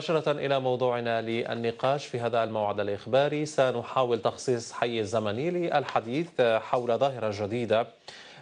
مباشرة إلى موضوعنا للنقاش في هذا الموعد الإخباري سنحاول تخصيص حي زمني للحديث حول ظاهرة جديدة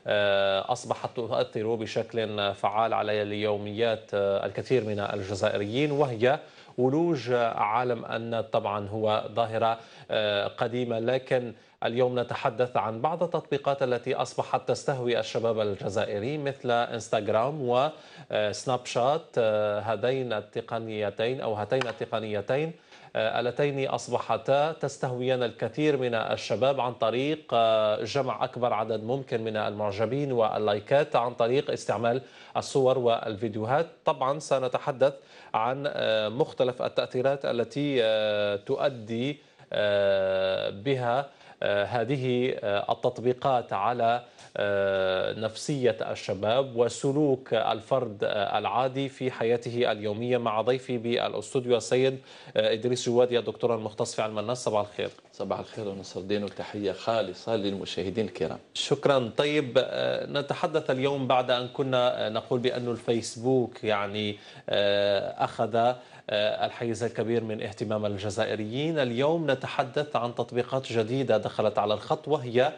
آه، أصبحت تؤثر بشكل فعال على اليوميات آه، الكثير من الجزائريين وهي ولوج عالم أن طبعا هو ظاهرة آه، قديمة لكن اليوم نتحدث عن بعض التطبيقات التي أصبحت تستهوي الشباب الجزائري مثل إنستغرام وسناب آه، شات آه، هذين التقنيتين أو هاتين التقنيتين اللتين أصبحتا تستهويان الكثير من الشباب عن طريق آه، جمع أكبر عدد ممكن من المعجبين واللايكات عن طريق استعمال الصور والفيديوهات طبعا سنتحدث عن آه، مختلف التأثيرات التي آه، تؤدي بها آه، هذه آه، التطبيقات على آه، نفسية الشباب وسلوك الفرد العادي في حياته اليومية مع ضيفي بالاستوديو السيد إدريس جوادي الدكتور المختص في علم النفس صباح الخير صباح الخير ونصر الدين وتحية خالصة للمشاهدين الكرام شكرا طيب آه، نتحدث اليوم بعد أن كنا آه، نقول بأن الفيسبوك يعني آه، أخذ الحيز الكبير من اهتمام الجزائريين اليوم نتحدث عن تطبيقات جديدة دخلت على الخط وهي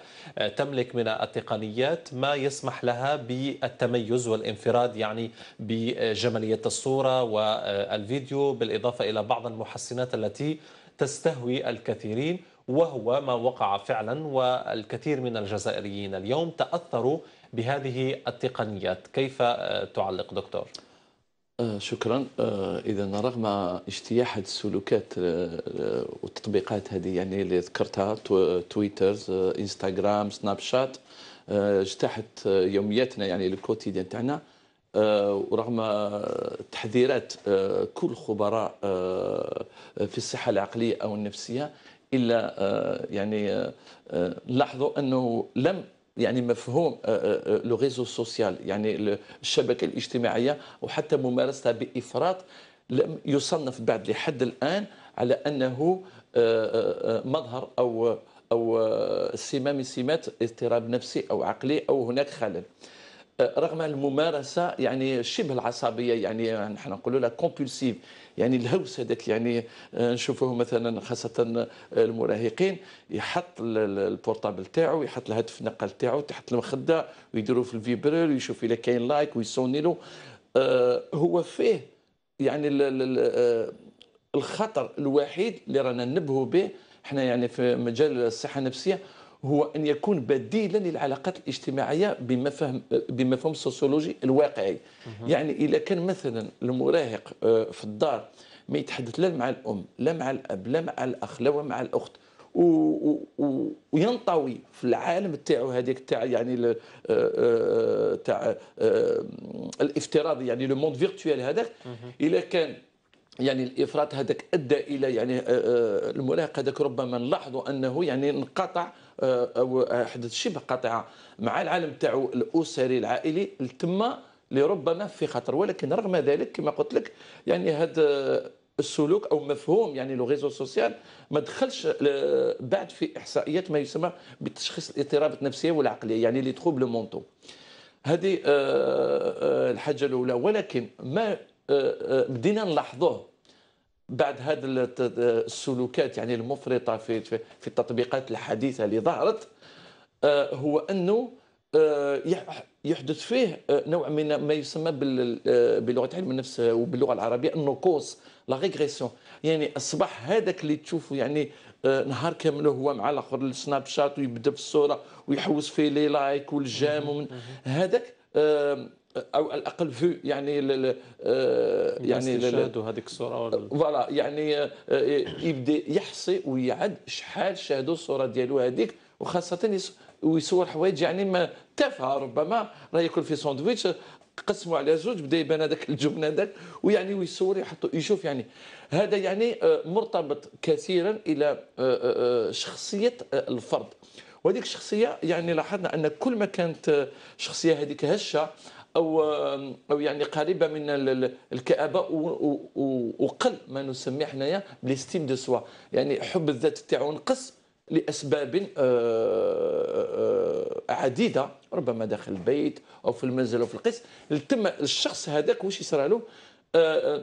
تملك من التقنيات ما يسمح لها بالتميز والانفراد يعني بجمالية الصورة والفيديو بالإضافة إلى بعض المحسنات التي تستهوي الكثيرين وهو ما وقع فعلا والكثير من الجزائريين اليوم تأثروا بهذه التقنيات كيف آه، تعلق دكتور؟ آه، شكرا آه، اذا رغم اجتياح السلوكات والتطبيقات هذه يعني اللي ذكرتها تويتر انستغرام سناب شات اجتاحت يومياتنا يعني الكوتيديان تاعنا ورغم تحذيرات كل خبراء في الصحه العقليه او النفسيه الا آه، يعني آه، آه، لاحظوا انه لم يعني مفهوم لو ريزو سوسيال يعني الشبكه الاجتماعيه وحتى ممارستها بافراط لم يصنف بعد لحد الان على انه مظهر او او سمه من سمات اضطراب نفسي او عقلي او هناك خلل رغم الممارسه يعني شبه العصبيه يعني نحن نقولوا لها كومبولسيف يعني الهوس هذاك يعني آه، نشوفوه مثلا خاصه آه، المراهقين يحط البورتابل تاعو يحط الهاتف النقال تاعو تحت المخده ويديروا في الفيبرير ويشوف اذا كاين لايك ويسوني له آه، هو فيه يعني الخطر الوحيد اللي رانا ننبهوا به احنا يعني في مجال الصحه النفسيه هو ان يكون بديلا للعلاقات الاجتماعيه بمفهوم بمفهوم السوسيولوجي الواقعي يعني اذا كان مثلا المراهق آه، في الدار ما يتحدث لا مع الام لا مع الاب لا مع الاخ لا مع الاخت و... و... وينطوي في العالم تاعو هذيك تاع يعني ل... آه، آه، تاع الافتراضي يعني لو موند فيرتوال هذاك اذا كان يعني الافراط هذاك ادى الى يعني المراهق هذاك ربما نلاحظوا انه يعني انقطع آه، او حدث شبه قاطعه مع العالم تاعو الاسري العائلي تما لربما في خطر ولكن رغم ذلك كما قلت لك يعني هذا آه، السلوك او مفهوم يعني لو ريزو سوسيال ما دخلش آه، بعد في احصائيات ما يسمى بتشخيص الاضطرابات النفسيه والعقليه يعني لي تروبل مونتو هذه الحاجه الاولى ولكن ما بدينا نلاحظوه بعد هذه السلوكات يعني المفرطه في في التطبيقات الحديثه اللي ظهرت آه، هو انه آه، يحدث فيه آه، نوع من ما يسمى بلغه علم النفس وباللغه العربيه النقوص لا يعني اصبح هذاك اللي تشوفه يعني نهار كامل هو مع الاخر السناب شات ويبدا في الصوره ويحوس فيه لي لايك والجام هذاك او على الاقل في يعني ال آه، يعني شاهدوا هذيك الصوره فوالا يعني آه، آه، يبدا يحصي ويعد شحال شاهدوا الصوره ديالو هذيك وخاصه ويصور حوايج يعني ما تافهه ربما راه ياكل في ساندويتش قسموا على زوج بدا يبان هذاك الجبن هذاك ويعني ويصور يحط يشوف يعني هذا يعني مرتبط كثيرا الى شخصيه الفرد وهذيك الشخصيه يعني لاحظنا ان كل ما كانت الشخصيه هذيك هشه او او يعني قريبه من الكابه وقل ما نسميه حنايا بليستيم دو سوا يعني حب الذات تاعو نقص لاسباب آه، آه، عديده ربما داخل البيت او في المنزل او في القس تم الشخص هذاك واش يصرى له آه،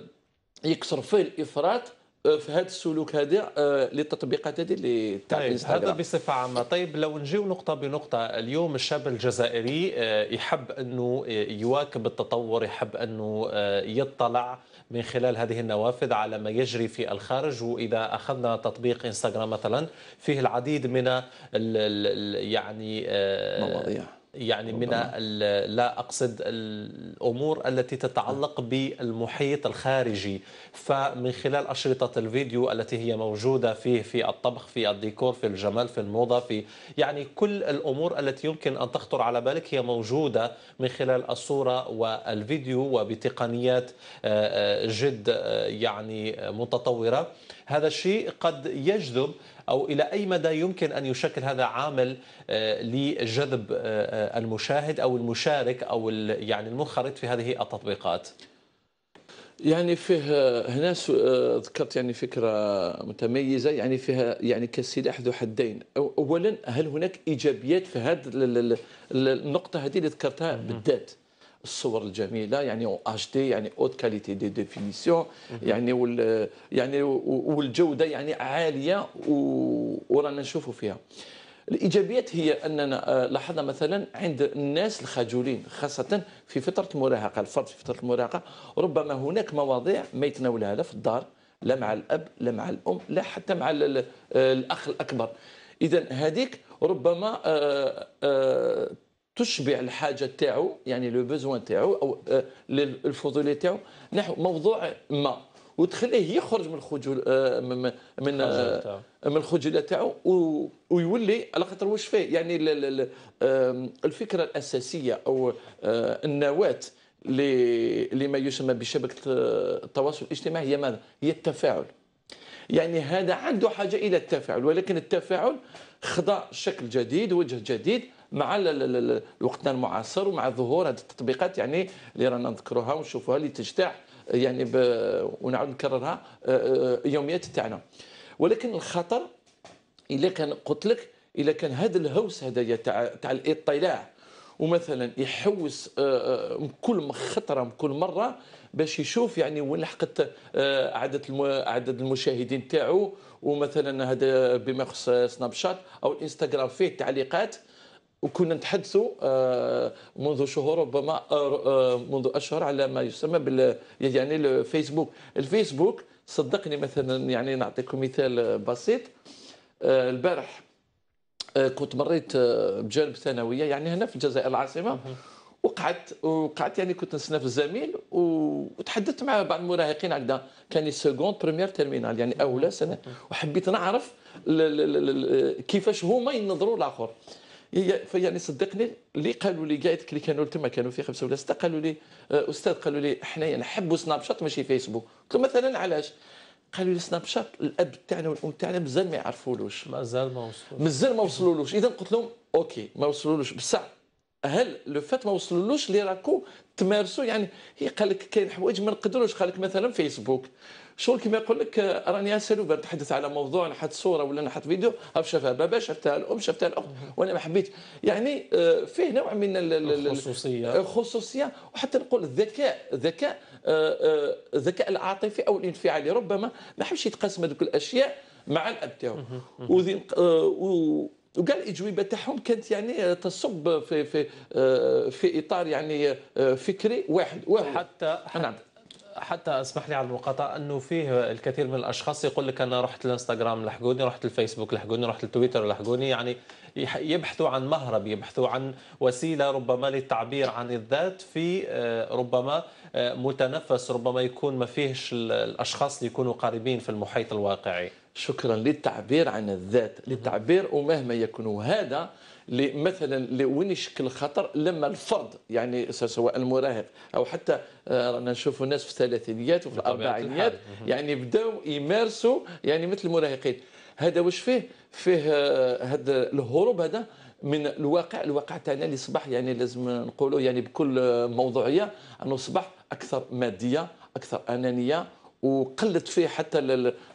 يكثر فيه الافراط آه، في هذا السلوك هذا للتطبيقات آه، هذه اللي تاع طيب هذا بصفه عامه طيب لو نجيو نقطه بنقطه اليوم الشاب الجزائري آه، يحب انه يواكب التطور يحب انه يطلع من خلال هذه النوافذ على ما يجري في الخارج واذا اخذنا تطبيق انستغرام مثلا فيه العديد من ال ال يعني المواضيع يعني من لا أقصد الأمور التي تتعلق بالمحيط الخارجي فمن خلال أشرطة الفيديو التي هي موجودة فيه في الطبخ في الديكور في الجمال في الموضة في يعني كل الأمور التي يمكن أن تخطر على بالك هي موجودة من خلال الصورة والفيديو وبتقنيات آه، آه، جد آه، يعني متطورة هذا الشيء قد يجذب أو إلى أي مدى يمكن أن يشكل هذا عامل آه، لجذب آه، آه، المشاهد أو المشارك أو يعني المنخرط في هذه التطبيقات يعني فيه هنا ذكرت يعني فكرة متميزة يعني فيها يعني كسلاح ذو حدين أولا هل هناك إيجابيات في هذه النقطة هذه اللي ذكرتها بالذات الصور الجميله يعني اتش دي يعني اوت كاليتي دي ديفينيسيون يعني وال يعني والجوده يعني عاليه ورانا نشوفوا فيها الايجابيات هي اننا آه، لاحظنا مثلا عند الناس الخجولين خاصه في فتره المراهقه الفرد في فتره المراهقه ربما هناك مواضيع ما يتناولها لا في الدار لا مع الاب لا مع الام لا حتى مع آه، الاخ الاكبر اذا هذيك ربما آه، تشبع الحاجه تاعو يعني لو بوزوان تاعو او آه، الفضوليه تاعو نحو موضوع ما وتخليه يخرج من الخجول آه، من من من آه، الخجولة تاعو ويولي على خاطر واش فيه يعني الفكره الاساسيه او النواه لما يسمى بشبكه التواصل الاجتماعي هي ماذا؟ هي التفاعل يعني هذا عنده حاجه الى التفاعل ولكن التفاعل خضع شكل جديد وجه جديد مع وقتنا المعاصر ومع ظهور هذه التطبيقات يعني اللي رانا نذكروها ونشوفوها اللي تجتاح يعني ب... ونعاود نكررها آه، آه، يوميات تاعنا ولكن الخطر الا كان قلت لك الا كان هذا الهوس هذايا تاع تاع الاطلاع ومثلا يحوس آه، كل خطره كل مره باش يشوف يعني وين لحقت عدد عدد المشاهدين تاعو ومثلا هذا بما يخص سناب شات او الانستغرام فيه تعليقات وكنا نتحدثوا آه، منذ شهور ربما آه، آه، منذ اشهر على ما يسمى بال يعني الفيسبوك الفيسبوك صدقني مثلا يعني نعطيكم مثال بسيط البارح كنت مريت بجانب ثانويه يعني هنا في الجزائر العاصمه وقعدت وقعدت يعني كنت نسنى في الزميل وتحدثت مع بعض المراهقين هكذا كان سكوند بريمير تيرمينال يعني اولى سنه وحبيت نعرف كيفاش هما ينظروا لاخر يعني صدقني اللي قالوا لي قاعد اللي كانوا تما كانوا في خمسه ولا سته قالوا لي آه، استاذ قالوا لي حنايا نحبوا سناب شات ماشي فيسبوك قلت له مثلا علاش؟ قالوا لي سناب شات الاب تاعنا والام تاعنا مازال ما يعرفولوش مازال ما وصلوش مازال ما وصلولوش اذا قلت لهم اوكي ما وصلولوش بصح هل لو فات ما وصلولوش اللي راكو تمارسوا يعني هي قال لك كاين حوايج ما نقدروش قال لك مثلا فيسبوك شغل كما يقول لك راني اسال بنتحدث على موضوع نحط صوره ولا نحط فيديو شافها بابا شافتها الام شافتها الاخت وانا ما حبيت يعني آه، فيه نوع من الخصوصيه آه، الخصوصيه وحتى نقول الذكاء الذكاء آه، الذكاء العاطفي او الانفعالي ربما ما حبش يتقاسم هذوك الاشياء مع الاب تاعو وقال الاجوبه تاعهم كانت يعني تصب في في في اطار يعني فكري واحد, واحد. حتى, حتى نعم. حتى اسمح لي على المقاطعه انه فيه الكثير من الاشخاص يقول لك انا رحت الانستغرام لحقوني رحت الفيسبوك لحقوني رحت التويتر لحقوني يعني يبحثوا عن مهرب يبحثوا عن وسيله ربما للتعبير عن الذات في آه، ربما آه، متنفس ربما يكون ما فيهش الاشخاص اللي يكونوا قريبين في المحيط الواقعي شكرا للتعبير عن الذات للتعبير ومهما يكون هذا مثلا وين يشكل خطر لما الفرد يعني سواء المراهق او حتى آه، رانا نشوفوا ناس في الثلاثينيات وفي الاربعينيات يعني بداوا يمارسوا يعني مثل المراهقين هذا واش فيه فيه هذا آه، الهروب هذا من الواقع الواقع تاعنا اللي صبح يعني لازم نقولوا يعني بكل موضوعيه انه صبح اكثر ماديه اكثر انانيه وقلت فيه حتى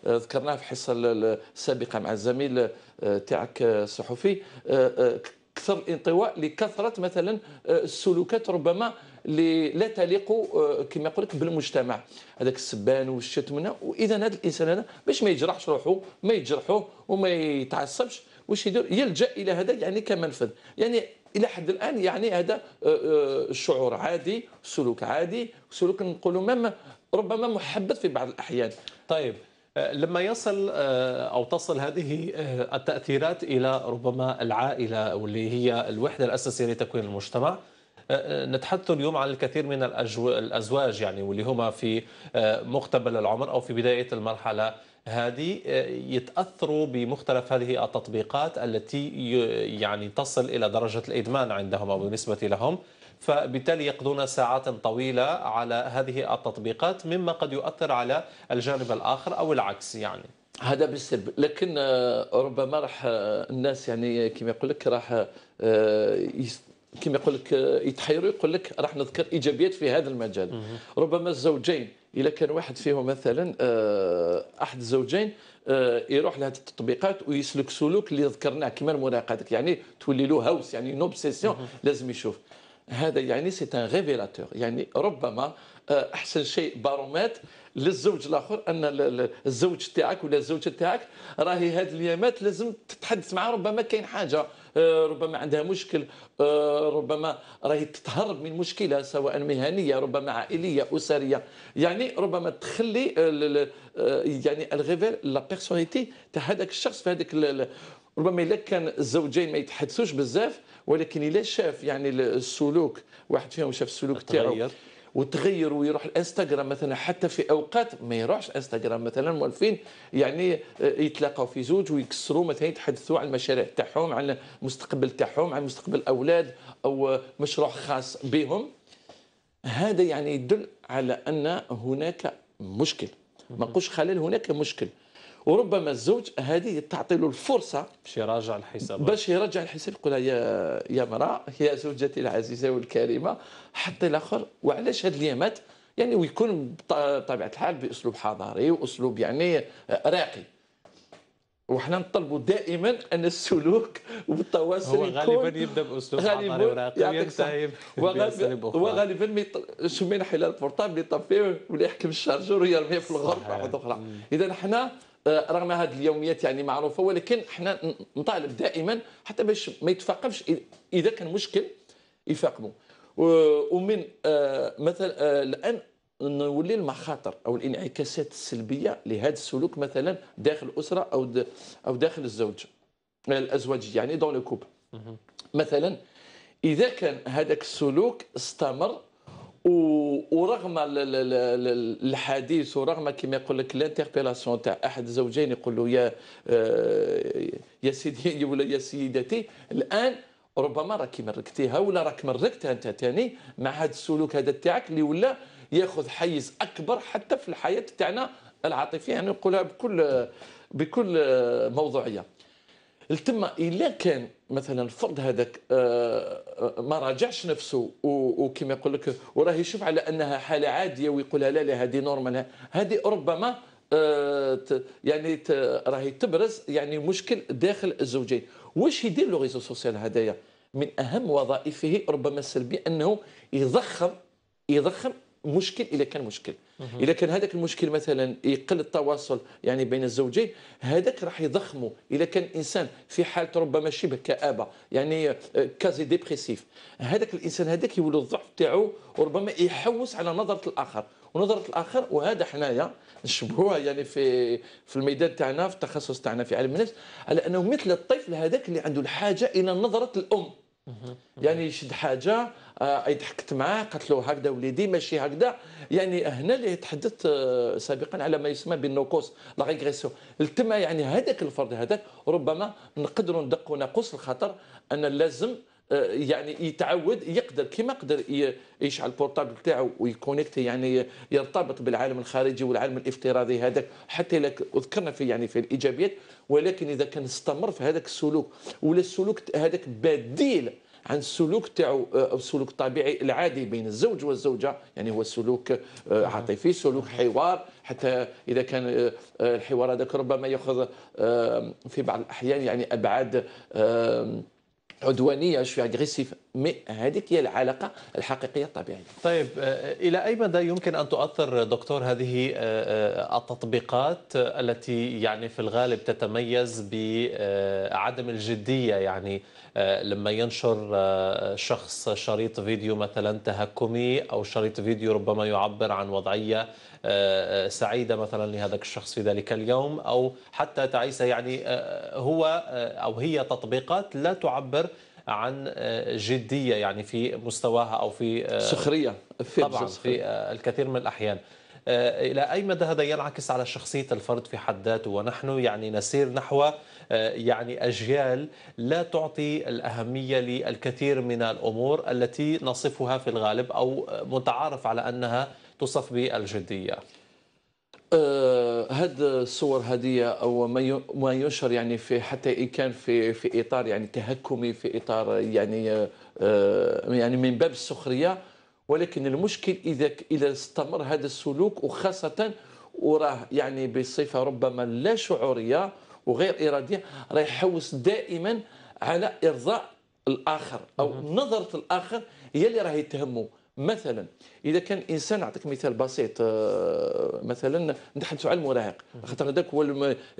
ذكرناه في حصه السابقه مع الزميل آه، تاعك الصحفي آه، آه، كثر الانطواء لكثره مثلا السلوكات ربما اللي لا تليق كما يقول لك بالمجتمع هذاك السبان والشتم واذا هذا الانسان هذا باش ما يجرحش روحه ما يجرحوه وما يتعصبش واش يدير يلجا الى هذا يعني كمنفذ يعني الى حد الان يعني هذا الشعور عادي سلوك عادي سلوك نقولوا مام ربما محبذ في بعض الأحيان طيب آه، لما يصل آه، او تصل هذه آه، التاثيرات الى ربما العائله واللي هي الوحده الاساسيه لتكوين المجتمع نتحدث اليوم عن الكثير من الازواج يعني واللي هما في مقتبل العمر او في بدايه المرحله هذه يتاثروا بمختلف هذه التطبيقات التي يعني تصل الى درجه الادمان عندهم او بالنسبه لهم فبالتالي يقضون ساعات طويلة على هذه التطبيقات مما قد يؤثر على الجانب الآخر أو العكس يعني هذا بالسلب لكن آه، ربما راح آه، الناس يعني كما يقول لك راح آه، كما يقول لك يتحيروا يقول لك راح نذكر ايجابيات في هذا المجال ربما الزوجين اذا كان واحد فيهم مثلا احد الزوجين يروح لهذه التطبيقات ويسلك سلوك اللي ذكرناه كما المراقبه يعني تولي له هوس يعني اون اوبسيسيون لازم يشوف هذا يعني سي ان ريفيلاتور يعني ربما آه، احسن شيء بارومات للزوج الاخر ان الزوج تاعك ولا الزوجه تاعك راهي هذه الايامات لازم تتحدث معها ربما كاين حاجه آه، ربما عندها مشكل آه، ربما راهي تتهرب من مشكله سواء مهنيه ربما عائليه اسريه يعني ربما تخلي يعني الغيفيل لا بيرسوناليتي تاع هذاك الشخص في هذاك ربما الا كان الزوجين ما يتحدثوش بزاف ولكن الا شاف يعني السلوك واحد فيهم شاف السلوك تاعو وتغير ويروح الانستغرام مثلا حتى في اوقات ما يروحش انستغرام مثلا مؤلفين يعني آه، يتلاقوا في زوج ويكسروا مثلا يتحدثوا عن المشاريع تاعهم عن المستقبل تاعهم عن مستقبل الاولاد او مشروع خاص بهم هذا يعني يدل على ان هناك مشكل ما نقولش خلل هناك مشكل وربما الزوج هذه تعطي له الفرصه باش يراجع الحساب باش يرجع الحساب يقول يا يا امراه يا زوجتي العزيزه والكريمه حطي الاخر وعلاش هذه اليمات يعني ويكون بطبيعه الحال باسلوب حضاري واسلوب يعني راقي وحنا نطلبوا دائما ان السلوك والتواصل هو غالبا يبدا باسلوب حضاري وراقي وينتهي وغالبا وغالبا سمينا حلال البورتابل يطفيه ولا يحكم الشارجور ويرميه في الغرفه واحده اخرى اذا حنا آه، رغم هذه اليوميات يعني معروفه ولكن احنا نطالب دائما حتى باش ما يتفاقمش اذا كان مشكل يفاقموا ومن آه، مثلا آه، الان نولي المخاطر او الانعكاسات السلبيه لهذا السلوك مثلا داخل الاسره او او داخل الزوج الازواج يعني دون لو كوب مثلا اذا كان هذاك السلوك استمر ورغم الحديث ورغم كما يقول لك لانتربيلاسيون تاع احد الزوجين يقول له يا آه، يا سيدي ولا يا سيدتي الان ربما راكي مركتيها ولا راك مركتها انت تاني مع هذا السلوك هذا تاعك اللي ولا ياخذ حيز اكبر حتى في الحياه تاعنا العاطفيه يعني نقولها بكل بكل موضوعيه التما الا كان مثلا الفرد هذاك آه، آه، ما راجعش نفسه وكما يقول لك وراه يشوف على انها حاله عاديه ويقولها لا لا هذه نورمال هذه ربما آه، يعني راهي تبرز يعني مشكل داخل الزوجين واش يدير لو ريزو سوسيال هذايا من اهم وظائفه ربما السلبيه انه يضخم يضخم مشكل اذا كان مشكل اذا كان هذاك المشكل مثلا يقل التواصل يعني بين الزوجين هذاك راح يضخمه اذا كان الانسان في حاله ربما شبه كابه يعني آه، كازي ديبريسيف هذاك الانسان هذاك يولي الضعف تاعو وربما يحوس على نظره الاخر ونظره الاخر وهذا حنايا نشبهوها يعني في في الميدان تاعنا في التخصص تاعنا في علم النفس على انه مثل الطفل هذاك اللي عنده الحاجه الى نظره الام يعني يشد حاجه اي آه، ضحكت معاه قالت له هكذا وليدي ماشي هكذا يعني هنا اللي تحدثت آه، سابقا على ما يسمى بالنقص لا ريغريسيون تما يعني هذاك الفرد هذاك ربما نقدروا ندقوا ناقوس الخطر ان لازم آه، يعني يتعود يقدر كما قدر يشعل البورتابل تاعو ويكونكتي يعني يرتبط بالعالم الخارجي والعالم الافتراضي هذاك حتى لك ذكرنا في يعني في الايجابيات ولكن اذا كان استمر في هذاك السلوك ولا السلوك هذاك بديل عن السلوك تاعو او آه، السلوك الطبيعي العادي بين الزوج والزوجه يعني هو سلوك آه، نعم. عاطفي سلوك حوار حتى اذا كان آه، الحوار هذاك ربما ياخذ في بعض الاحيان يعني ابعاد عدوانيه شويه اغريسيف هذيك هي العلاقة الحقيقية الطبيعية طيب آه، آه، إلى أي مدى يمكن أن تؤثر دكتور هذه آه، التطبيقات التي يعني في الغالب تتميز بعدم الجدية يعني لما ينشر شخص شريط فيديو مثلا تهكمي أو شريط فيديو ربما يعبر عن وضعية سعيدة مثلا لهذا الشخص في ذلك اليوم أو حتى تعيسة يعني هو أو هي تطبيقات لا تعبر عن آه، جدية يعني في مستواها أو في آه، سخرية طبعا في آه، الكثير من الأحيان إلى أي مدى هذا ينعكس على شخصية الفرد في حد ذاته ونحن يعني نسير نحو يعني أجيال لا تعطي الأهمية للكثير من الأمور التي نصفها في الغالب أو متعارف على أنها تصف بالجدية آه، هاد الصور هذه او ما ينشر يعني في حتى ان كان في في اطار يعني تهكمي في اطار يعني آه، يعني من باب السخريه ولكن المشكل اذا اذا استمر هذا السلوك وخاصه وراه يعني بصفه ربما لا شعوريه وغير اراديه راه يحوس دائما على ارضاء الاخر او نظره الاخر هي اللي راهي تهمه مثلا اذا كان انسان نعطيك مثال بسيط آه، مثلا نتحدث على المراهق خاطر هذاك هو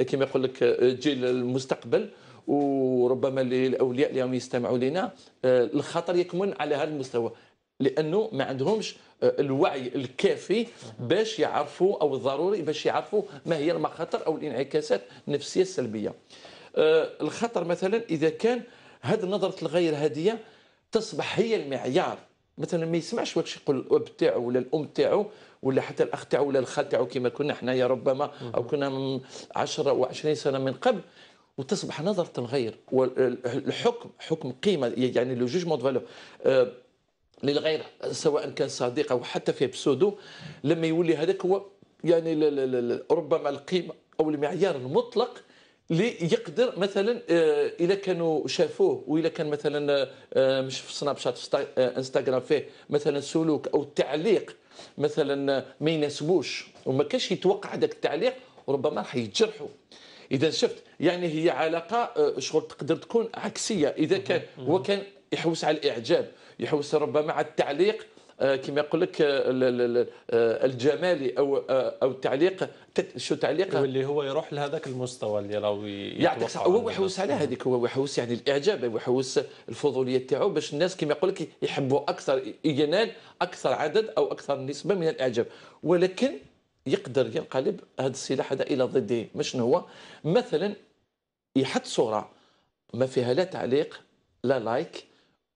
كما يقول لك آه، جيل المستقبل وربما الاولياء اليوم يستمعوا لنا آه، الخطر يكمن على هذا المستوى لانه ما عندهمش الوعي الكافي باش يعرفوا او الضروري باش يعرفوا ما هي المخاطر او الانعكاسات النفسيه السلبيه الخطر مثلا اذا كان هذه نظره الغير هاديه تصبح هي المعيار مثلا ما يسمعش واش يقول الاب تاعو ولا الام تاعو ولا حتى الاخ تاعو ولا الخال تاعو كما كنا حنايا ربما او كنا 10 و20 سنه من قبل وتصبح نظره غير والحكم حكم قيمه يعني لو جوجمون دو فالور للغير سواء كان صديق او حتى في بسودو لما يولي هذاك هو يعني ربما القيمه او المعيار المطلق اللي يقدر مثلا آه، اذا كانوا شافوه واذا كان مثلا آه، مش في سناب شات في انستغرام آه، فيه مثلا سلوك او تعليق مثلا ما يناسبوش وما كانش يتوقع هذاك التعليق ربما راح يتجرحوا اذا شفت يعني هي علاقه شغل تقدر تكون عكسيه اذا كان هو كان يحوس على الاعجاب يحوس ربما على التعليق آه، كما يقول لك آه، آه، الجمالي او او التعليق شو تعليق واللي هو يروح لهذاك المستوى اللي راهو يعطيك هو يحوس على هذيك هو يحوس يعني الاعجاب يحوس الفضوليه تاعو باش الناس كما يقول لك يحبوا اكثر ينال اكثر عدد او اكثر نسبه من الاعجاب ولكن يقدر ينقلب هذا السلاح هذا الى ضده مش هو مثلا يحط صوره ما فيها لا تعليق لا لايك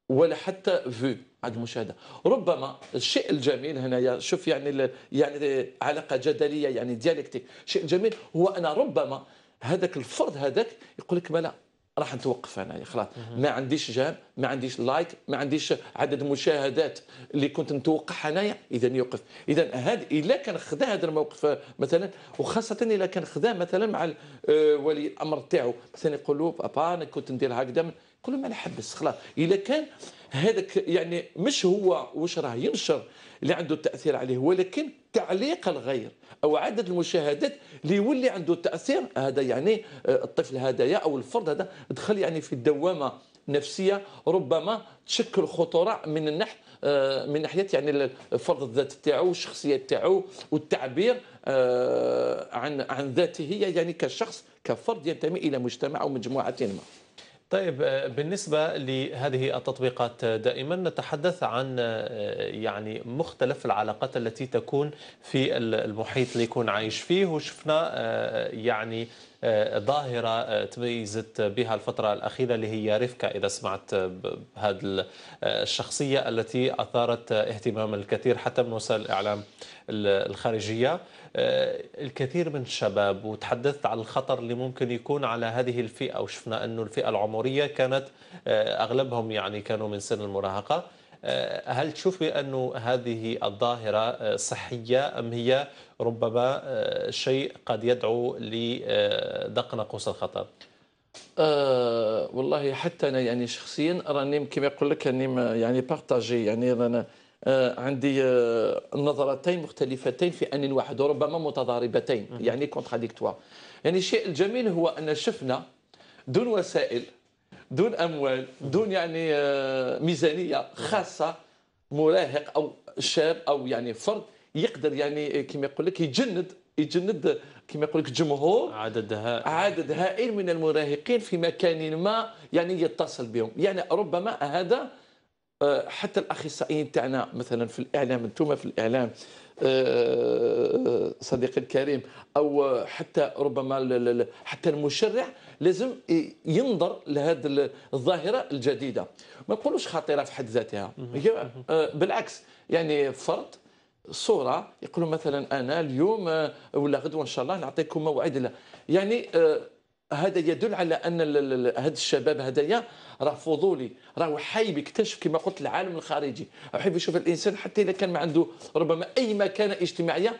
ولا حتى فيو عند المشاهده ربما الشيء الجميل هنا شوف يعني يعني علاقه جدليه يعني ديالكتيك الشيء الجميل هو انا ربما هذاك الفرد هذاك يقول لك ما لا راح نتوقف انايا خلاص ما عنديش جام ما عنديش لايك ما عنديش عدد مشاهدات اللي كنت متوقعها انايا اذا يوقف اذا هذا الا كان خدا هذا الموقف مثلا وخاصه الا كان خدا مثلا مع آه، ولي الامر تاعو مثلا يقول له بابا انا كنت ندير هكذا كل ما نحبس خلاص اذا كان هذاك يعني مش هو واش راه ينشر اللي عنده التاثير عليه ولكن تعليق الغير او عدد المشاهدات اللي يولي عنده تاثير هذا يعني آه، الطفل هذايا او الفرد هذا دخل يعني في الدوامه نفسيه ربما تشكل خطوره من النح آه، من ناحيه يعني فرض الذات تاعو والشخصيه تاعو والتعبير آه، عن عن ذاته هي يعني كشخص كفرد ينتمي الى مجتمع او مجموعه ما طيب آه، بالنسبة لهذه التطبيقات آه، دائما نتحدث عن آه، يعني مختلف العلاقات التي تكون في المحيط اللي يكون عايش فيه وشفنا يعني آه، ظاهرة آه، تميزت بها الفترة الأخيرة اللي هي رفكة إذا سمعت آه، هذه الشخصية التي أثارت اهتمام الكثير حتى من وسائل الإعلام الخارجية الكثير من الشباب وتحدثت عن الخطر اللي ممكن يكون على هذه الفئة وشفنا أنه الفئة العمرية كانت أغلبهم يعني كانوا من سن المراهقة آه، هل تشوف بأن هذه الظاهرة آه، صحية أم هي ربما آه، شيء قد يدعو لدقنقوس الخطر؟ آه والله حتى انا يعني شخصيا راني كما يقول لك راني يعني بارتاجي يعني رانا آه عندي آه نظرتين مختلفتين في ان واحد وربما متضاربتين يعني كونتراديكتوار يعني الشيء الجميل هو ان شفنا دون وسائل دون اموال دون يعني آه، ميزانيه خاصه مراهق او شاب او يعني فرد يقدر يعني آه، كما يقول لك يجند يجند كما يقول لك جمهور عدد هائل عدد هائل من المراهقين في مكان ما يعني يتصل بهم يعني ربما هذا آه، حتى الاخصائيين تاعنا مثلا في الاعلام انتم في الاعلام آه، صديقي الكريم او حتى ربما حتى المشرع لازم ينظر لهذه الظاهره الجديده ما نقولوش خطيره في حد ذاتها هي آه، بالعكس يعني فرض صوره يقولوا مثلا انا اليوم ولا غدوه ان شاء الله نعطيكم موعد يعني هذا يدل على ان هذا الشباب هذايا راه فضولي راه حايب يكتشف كما قلت العالم الخارجي يحب يشوف الانسان حتى اذا كان ما عنده ربما اي مكانه اجتماعيه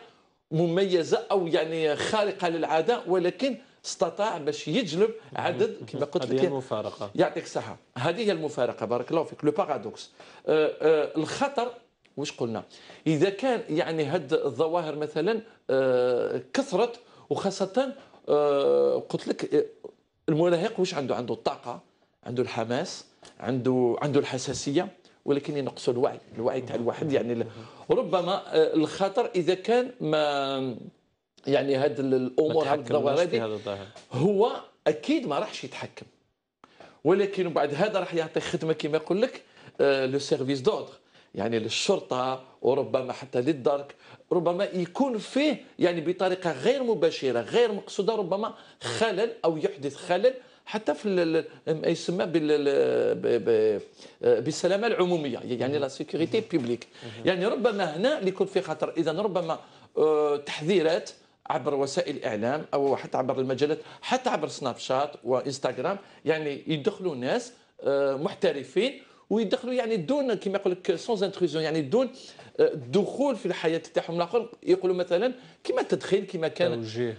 مميزه او يعني خارقه للعاده ولكن استطاع باش يجلب عدد كما قلت لك هذه المفارقه يعطيك الصحه هذه هي المفارقه بارك الله فيك لو بارادوكس أه، أه، الخطر واش قلنا اذا كان يعني هاد الظواهر مثلا أه، كثرت وخاصه آه، قلت لك آه، المراهق واش عنده عنده الطاقه عنده الحماس عنده عنده الحساسيه ولكن ينقص الوعي الوعي تاع الواحد يعني ربما آه، الخطر اذا كان ما يعني هاد الامور هذه هو اكيد ما راحش يتحكم ولكن بعد هذا راح يعطي خدمه كما يقول لك لو سيرفيس دوغ يعني للشرطه وربما حتى للدرك ربما يكون فيه يعني بطريقه غير مباشره غير مقصوده ربما خلل او يحدث خلل حتى في ما يسمى بالسلامه العموميه يعني لا سيكوريتي بيبليك يعني ربما هنا اللي يكون في خطر اذا ربما آه، تحذيرات عبر وسائل الاعلام او حتى عبر المجلات حتى عبر سناب شات وانستغرام يعني يدخلوا ناس آه، محترفين ويدخلوا يعني دون كما يقول لك سونز انتروزيون يعني دون الدخول في الحياه تاعهم الاخر يقولوا مثلا كما التدخين كما كان توجيه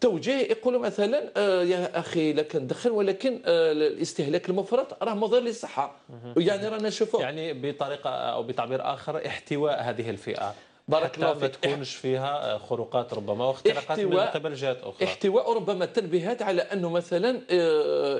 توجيه يقولوا مثلا يا اخي لا كندخن ولكن الاستهلاك المفرط راه مضر للصحه يعني رانا نشوفوا يعني بطريقه او بتعبير اخر احتواء هذه الفئه بارك الله فيك ما تكونش فيها خروقات ربما واختراقات من قبل جهات اخرى احتواء ربما تنبيهات على انه مثلا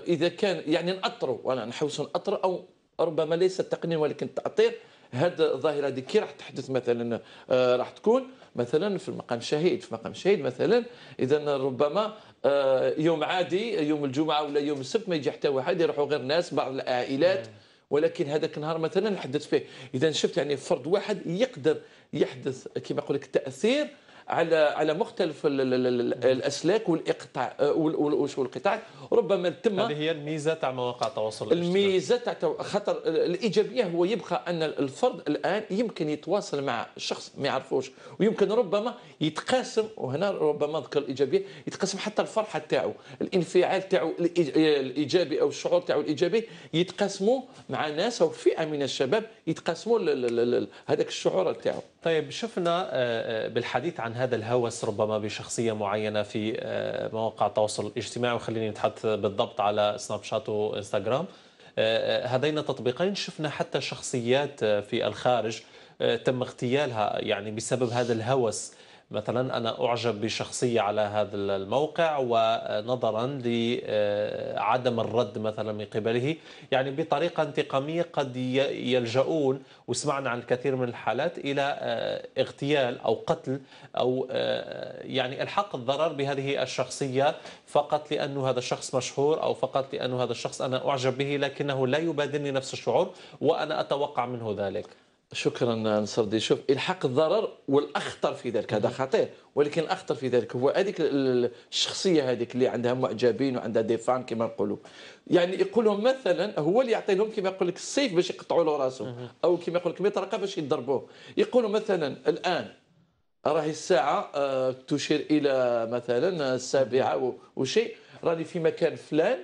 اذا كان يعني نأطروا ولا نحوسوا نأطروا او ربما ليس التقنين ولكن التاطير هذه الظاهره هذه كي راح تحدث مثلا آه، راح تكون مثلا في مقام الشهيد في مقام الشهيد مثلا اذا ربما آه، يوم عادي يوم الجمعه ولا يوم السبت ما يجي حتى واحد يروحوا غير ناس بعض العائلات ولكن هذاك النهار مثلا نحدث فيه اذا شفت يعني فرد واحد يقدر يحدث كما يقول لك تاثير على على مختلف الاسلاك والاقطاع آه، والقطاع ربما تم هذه هي الميزه تاع مواقع التواصل الاجتماعي الميزه تاع خطر الايجابيه هو يبقى ان الفرد الان يمكن يتواصل مع شخص ما يعرفوش ويمكن ربما يتقاسم وهنا ربما ذكر الايجابيه يتقاسم حتى الفرحه تاعو الانفعال تاعو الايجابي او الشعور تاعو الايجابي يتقاسموا مع ناس او فئه من الشباب يتقاسموا هذاك الشعور تاعو طيب شفنا آه، آه، بالحديث عن هذا الهوس ربما بشخصيه معينه في آه، مواقع التواصل الاجتماعي وخليني نتحدث بالضبط على سناب شات وانستغرام هذين التطبيقين شفنا حتى شخصيات في الخارج تم اغتيالها يعني بسبب هذا الهوس مثلا أنا أعجب بشخصية على هذا الموقع ونظرا لعدم الرد مثلا من قبله يعني بطريقة انتقامية قد يلجؤون وسمعنا عن الكثير من الحالات إلى آه، اغتيال أو قتل أو آه، يعني الحق الضرر بهذه الشخصية فقط لأنه هذا الشخص مشهور أو فقط لأنه هذا الشخص أنا أعجب به لكنه لا يبادلني نفس الشعور وأنا أتوقع منه ذلك شكرا نصر دي شوف الحاق الضرر والاخطر في ذلك هذا خطير ولكن الاخطر في ذلك هو هذيك الشخصيه هذيك اللي عندها معجبين وعندها دي فان كما نقولوا يعني يقولوا مثلا هو اللي يعطي لهم كما يقول لك السيف باش يقطعوا له راسه او كما يقول لك مطرقه باش يضربوه يقولوا مثلا الان راهي الساعه آه، تشير الى مثلا السابعه وشيء راني في مكان فلان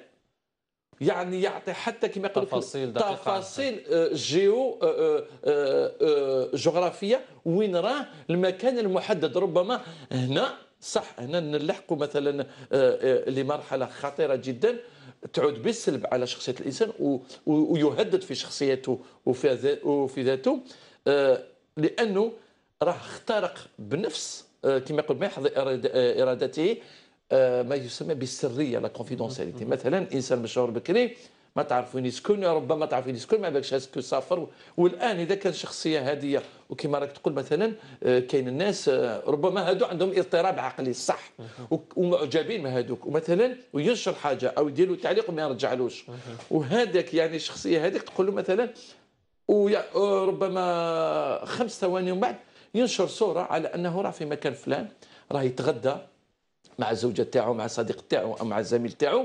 يعني يعطي حتى كما يقولوا تفاصيل دقيقة تفاصيل آه، جيو آه، آه، جغرافيه وين راه المكان المحدد ربما هنا صح هنا نلحقوا مثلا لمرحله خطيره جدا تعود بالسلب على شخصيه الانسان ويهدد في شخصيته وفي ذاته لانه راه اخترق بنفس كما يقول ما يحظى ارادته آه، ما يسمى بالسريه لا كونفيدونسياليتي مثلا انسان مشهور بكري ما تعرف وين يسكن ربما تعرف وين يسكن ما بالكش اسكو سافر والان اذا كان شخصيه هاديه وكما راك تقول مثلا آه، كاين الناس آه، ربما هادو عندهم اضطراب عقلي صح ومعجبين من هادوك ومثلا وينشر حاجه او يدير له تعليق وما يرجعلوش وهذاك يعني الشخصيه هذيك تقول له مثلا وربما خمس ثواني ومن بعد ينشر صوره على انه راه في مكان فلان راه يتغدى مع الزوجه تاعو مع الصديق تاعو او مع الزميل تاعو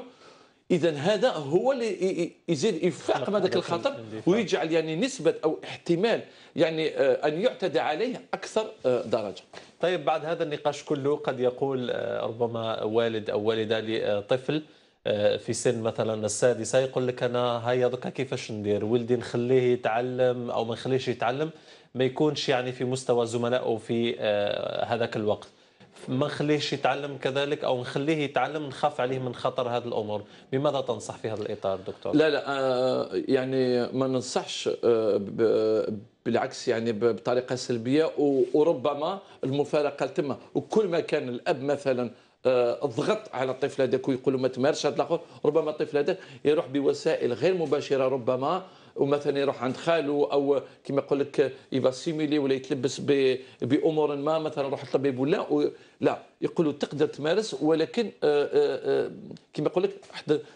اذا هذا هو اللي يزيد يفاقم هذاك الخطر ويجعل يعني نسبه او احتمال يعني آه، ان يعتدى عليه اكثر آه، درجه طيب بعد هذا النقاش كله قد يقول آه، ربما والد او والده لطفل في سن مثلا السادسه يقول لك انا هيا دوكا كيفاش ندير ولدي نخليه يتعلم او ما نخليهش يتعلم ما يكونش يعني في مستوى زملائه في هذاك الوقت ما نخليهش يتعلم كذلك او نخليه يتعلم نخاف عليه من خطر هذه الامور بماذا تنصح في هذا الاطار دكتور لا لا آه، يعني ما ننصحش آه، بالعكس يعني بطريقه سلبيه وربما المفارقه تم وكل ما كان الاب مثلا آه، ضغط على الطفل هذاك ويقول له ما تمارسش هذا الاخر ربما الطفل هذا يروح بوسائل غير مباشره ربما ومثلا يروح عند خاله او كما يقول لك يبا سيميلي ولا يتلبس بامور ما مثلا يروح للطبيب ولا لا يقولوا تقدر تمارس ولكن آه، آه، آه، كما يقول لك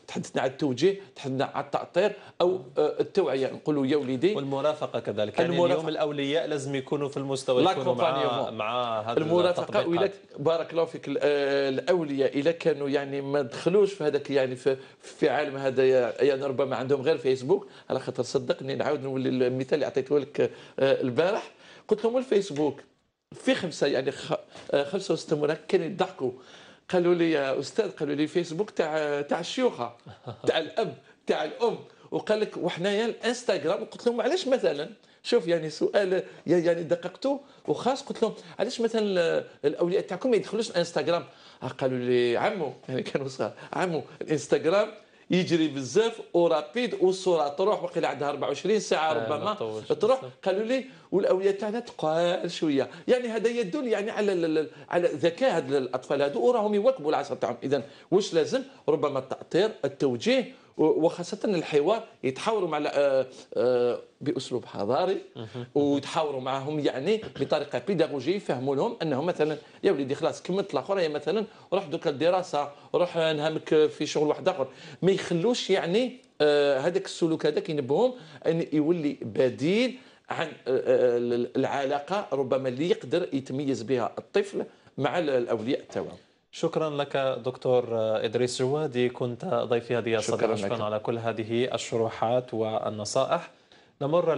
تحدثنا عن التوجيه تحدثنا عن التأطير أو التوعية نقولوا يا وليدي والمرافقة كذلك يعني المرافقة اليوم الأولياء لازم يكونوا في المستوى يكونوا مع, مع هذا المرافقة وإلا بارك الله فيك الأولياء إلا كانوا يعني ما دخلوش في هذاك يعني في, في عالم هذا يعني ربما عندهم غير فيسبوك على خاطر صدقني نعاود نولي المثال اللي عطيته لك البارح قلت لهم الفيسبوك في خمسة يعني خلصوا وسته مركن يضحكوا قالوا لي يا استاذ قالوا لي فيسبوك تاع تاع الشيوخه تاع الاب تاع الام وقال لك وحنايا الانستغرام قلت لهم علاش مثلا شوف يعني سؤال يعني دققته وخاص قلت لهم علاش مثلا الاولياء تاعكم ما يدخلوش الانستغرام قالوا لي عمو يعني كانوا صغار عمو الانستغرام يجري بزاف ورابيد والصوره تروح باقي عندها 24 ساعه آه، ربما تروح قالوا لي والاولياء تاعنا تقال شويه يعني هذا يدل يعني على على ذكاء هاد الاطفال هذو وراهم يواكبوا العصر تاعهم اذا واش لازم ربما التاطير التوجيه وخاصه الحوار يتحاوروا مع آه، آه، باسلوب حضاري ويتحاوروا معهم يعني بطريقه بيداغوجيه يفهموا لهم انهم مثلا يا وليدي خلاص كملت الاخر يا مثلا روح دوك الدراسه روح نهمك في شغل واحد اخر ما يخلوش يعني آه، هذاك السلوك هذاك ينبههم ان يولي بديل عن العلاقه ربما اللي يقدر يتميز بها الطفل مع الاولياء تاعو شكرا لك دكتور إدريس جوادي كنت ضيفي هذه الصدقة شكرا, شكرا على كل هذه الشروحات والنصائح نمر